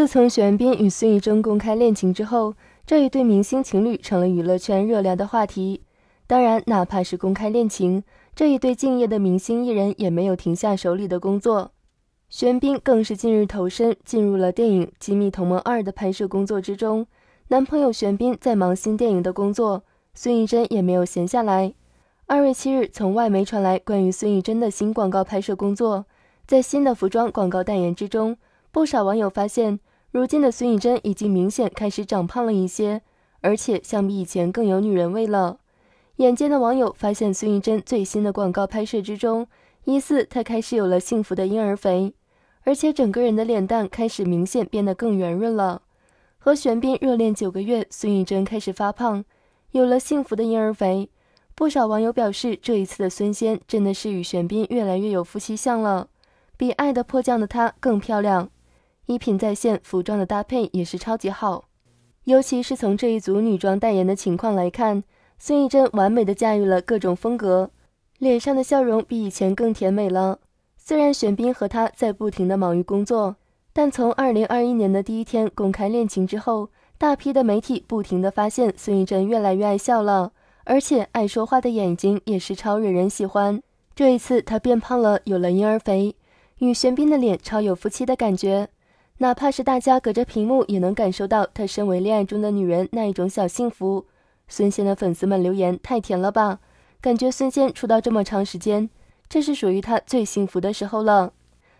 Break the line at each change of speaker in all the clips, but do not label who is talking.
自从玄彬与孙艺珍公开恋情之后，这一对明星情侣成了娱乐圈热聊的话题。当然，哪怕是公开恋情，这一对敬业的明星艺人也没有停下手里的工作。玄彬更是近日投身进入了电影《机密同盟二》的拍摄工作之中。男朋友玄彬在忙新电影的工作，孙艺珍也没有闲下来。二月七日，从外媒传来关于孙艺珍的新广告拍摄工作，在新的服装广告代言之中，不少网友发现。如今的孙艺珍已经明显开始长胖了一些，而且相比以前更有女人味了。眼尖的网友发现，孙艺珍最新的广告拍摄之中，疑似她开始有了幸福的婴儿肥，而且整个人的脸蛋开始明显变得更圆润了。和玄彬热恋九个月，孙艺珍开始发胖，有了幸福的婴儿肥。不少网友表示，这一次的孙仙真的是与玄彬越来越有夫妻相了，比《爱的迫降》的她更漂亮。衣品在线，服装的搭配也是超级好。尤其是从这一组女装代言的情况来看，孙艺珍完美的驾驭了各种风格，脸上的笑容比以前更甜美了。虽然玄彬和她在不停的忙于工作，但从二零二一年的第一天公开恋情之后，大批的媒体不停的发现孙艺珍越来越爱笑了，而且爱说话的眼睛也是超惹人喜欢。这一次她变胖了，有了婴儿肥，与玄彬的脸超有夫妻的感觉。哪怕是大家隔着屏幕也能感受到她身为恋爱中的女人那一种小幸福。孙仙的粉丝们留言太甜了吧，感觉孙仙出道这么长时间，这是属于她最幸福的时候了。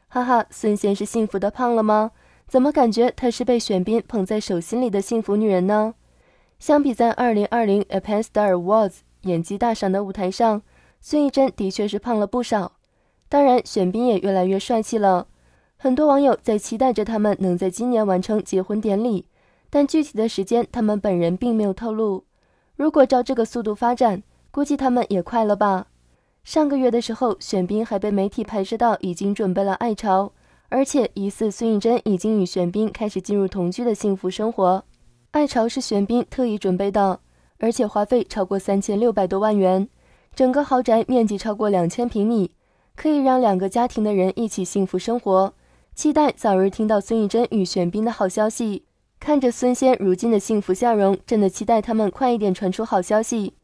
哈哈，孙仙是幸福的胖了吗？怎么感觉她是被选斌捧在手心里的幸福女人呢？相比在二零二零 A P E N Star Awards 演技大赏的舞台上，孙艺珍的确是胖了不少，当然选兵也越来越帅气了。很多网友在期待着他们能在今年完成结婚典礼，但具体的时间他们本人并没有透露。如果照这个速度发展，估计他们也快了吧？上个月的时候，玄彬还被媒体拍摄到已经准备了爱巢，而且疑似孙艺珍已经与玄彬开始进入同居的幸福生活。爱巢是玄彬特意准备的，而且花费超过三千六百多万元，整个豪宅面积超过两千平米，可以让两个家庭的人一起幸福生活。期待早日听到孙艺珍与玄彬的好消息。看着孙仙如今的幸福笑容，真的期待他们快一点传出好消息。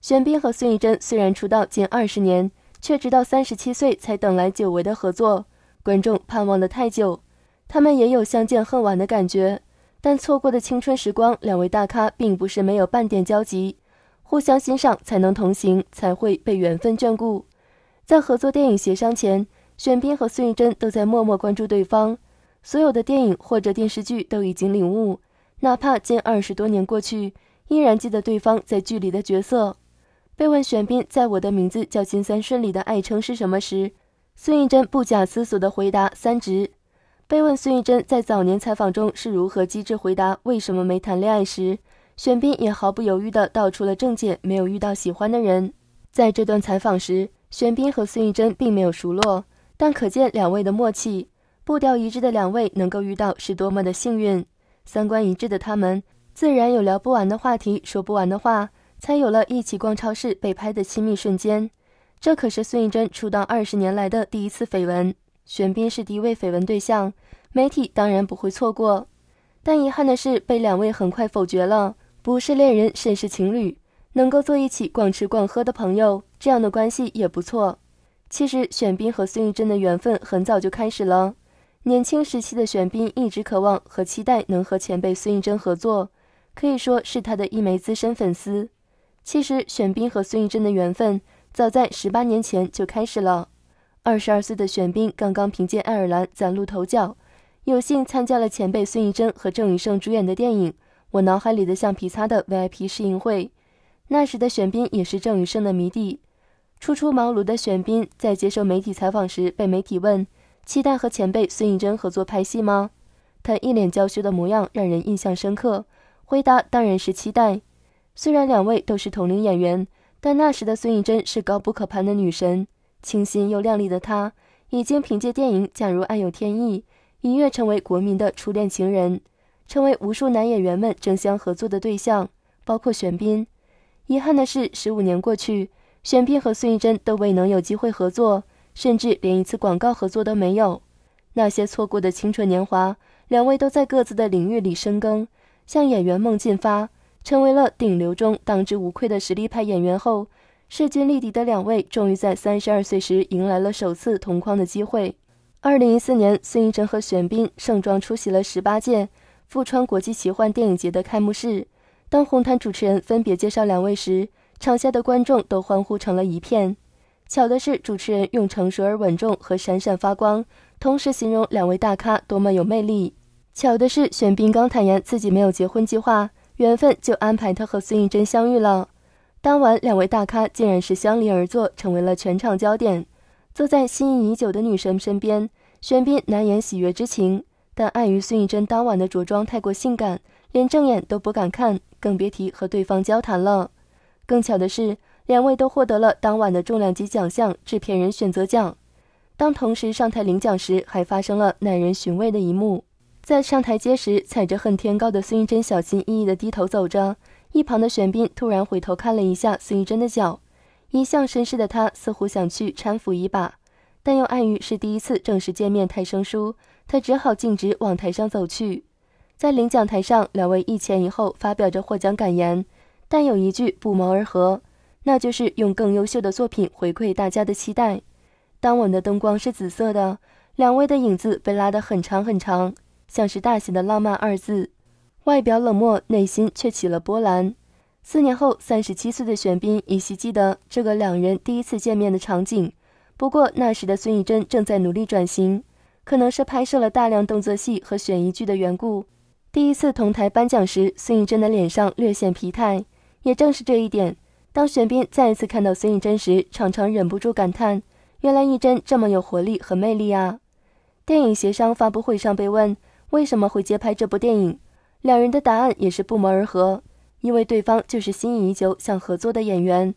玄彬和孙艺珍虽然出道近二十年，却直到三十七岁才等来久违的合作。观众盼望的太久，他们也有相见恨晚的感觉。但错过的青春时光，两位大咖并不是没有半点交集，互相欣赏才能同行，才会被缘分眷顾。在合作电影协商前。玄彬和孙艺珍都在默默关注对方，所有的电影或者电视剧都已经领悟，哪怕近二十多年过去，依然记得对方在剧里的角色。被问玄彬在我的名字叫金三顺里的爱称是什么时，孙艺珍不假思索的回答“三直”。被问孙艺珍在早年采访中是如何机智回答为什么没谈恋爱时，玄彬也毫不犹豫地道出了正解：没有遇到喜欢的人。在这段采访时，玄彬和孙艺珍并没有熟络。但可见两位的默契，步调一致的两位能够遇到是多么的幸运。三观一致的他们，自然有聊不完的话题，说不完的话，才有了一起逛超市被拍的亲密瞬间。这可是孙艺珍出道二十年来的第一次绯闻，玄彬是第一位绯闻对象，媒体当然不会错过。但遗憾的是，被两位很快否决了，不是恋人，甚是情侣，能够坐一起逛吃逛喝的朋友，这样的关系也不错。其实，选宾和孙艺珍的缘分很早就开始了。年轻时期的选宾一直渴望和期待能和前辈孙艺珍合作，可以说是他的一枚资深粉丝。其实，选宾和孙艺珍的缘分早在十八年前就开始了。二十二岁的选宾刚刚凭借爱尔兰崭露头角，有幸参加了前辈孙艺珍和郑宇盛主演的电影《我脑海里的橡皮擦》的 VIP 试映会。那时的选宾也是郑宇盛的迷弟。初出茅庐的玄彬在接受媒体采访时，被媒体问：“期待和前辈孙艺珍合作拍戏吗？”他一脸娇羞的模样让人印象深刻。回答当然是期待。虽然两位都是同龄演员，但那时的孙艺珍是高不可攀的女神，清新又靓丽的她，已经凭借电影《假如爱有天意》一跃成为国民的初恋情人，成为无数男演员们争相合作的对象，包括玄彬。遗憾的是，十五年过去。玄彬和孙艺珍都未能有机会合作，甚至连一次广告合作都没有。那些错过的青春年华，两位都在各自的领域里深耕，向演员梦进发，成为了顶流中当之无愧的实力派演员。后，势均力敌的两位终于在三十二岁时迎来了首次同框的机会。二零一四年，孙艺珍和玄彬盛装出席了十八届富川国际奇幻电影节的开幕式。当红毯主持人分别介绍两位时，场下的观众都欢呼成了一片。巧的是，主持人用成熟而稳重和闪闪发光同时形容两位大咖多么有魅力。巧的是，玄彬刚坦言自己没有结婚计划，缘分就安排他和孙艺珍相遇了。当晚，两位大咖竟然是相邻而坐，成为了全场焦点。坐在心仪已久的女神身边，玄彬难掩喜悦之情。但碍于孙艺珍当晚的着装太过性感，连正眼都不敢看，更别提和对方交谈了。更巧的是，两位都获得了当晚的重量级奖项——制片人选择奖。当同时上台领奖时，还发生了耐人寻味的一幕：在上台阶时，踩着恨天高的孙艺珍小心翼翼地低头走着，一旁的玄彬突然回头看了一下孙艺珍的脚，一向绅士的他似乎想去搀扶一把，但又碍于是第一次正式见面太生疏，他只好径直往台上走去。在领奖台上，两位一前一后发表着获奖感言。但有一句不谋而合，那就是用更优秀的作品回馈大家的期待。当晚的灯光是紫色的，两位的影子被拉得很长很长，像是大写的浪漫二字。外表冷漠，内心却起了波澜。四年后，三十七岁的玄彬依稀记得这个两人第一次见面的场景。不过那时的孙艺珍正在努力转型，可能是拍摄了大量动作戏和悬疑剧的缘故。第一次同台颁奖时，孙艺珍的脸上略显疲态。也正是这一点，当玄彬再一次看到孙艺珍时，常常忍不住感叹：“原来艺珍这么有活力和魅力啊！”电影协商发布会上被问为什么会接拍这部电影，两人的答案也是不谋而合，因为对方就是心仪已久想合作的演员。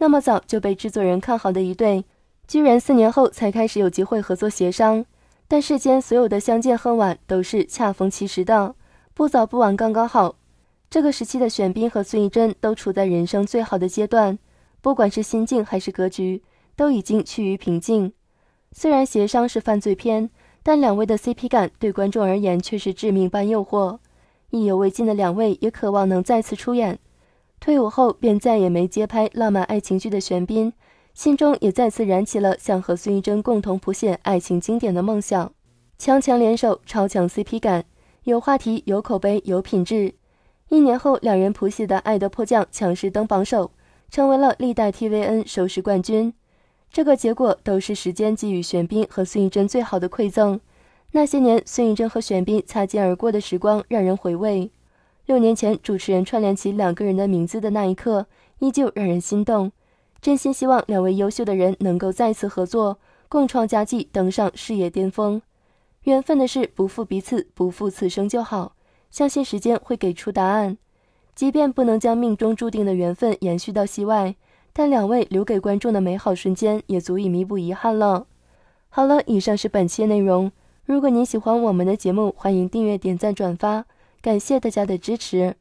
那么早就被制作人看好的一对，居然四年后才开始有机会合作协商。但世间所有的相见恨晚都是恰逢其时的，不早不晚，刚刚好。这个时期的玄彬和孙艺珍都处在人生最好的阶段，不管是心境还是格局，都已经趋于平静。虽然协商是犯罪片，但两位的 CP 感对观众而言却是致命般诱惑。意犹未尽的两位也渴望能再次出演。退伍后便再也没接拍浪漫爱情剧的玄彬，心中也再次燃起了想和孙艺珍共同谱写爱情经典的梦想。强强联手，超强 CP 感，有话题，有口碑，有品质。一年后，两人谱写的爱的迫降》强势登榜首，成为了历代 TVN 收视冠军。这个结果都是时间给予玄彬和孙艺珍最好的馈赠。那些年孙艺珍和玄彬擦肩而过的时光让人回味。六年前主持人串联起两个人的名字的那一刻，依旧让人心动。真心希望两位优秀的人能够再次合作，共创佳绩，登上事业巅峰。缘分的事，不负彼此，不负此生就好。相信时间会给出答案，即便不能将命中注定的缘分延续到戏外，但两位留给观众的美好瞬间也足以弥补遗憾了。好了，以上是本期内容。如果您喜欢我们的节目，欢迎订阅、点赞、转发，感谢大家的支持。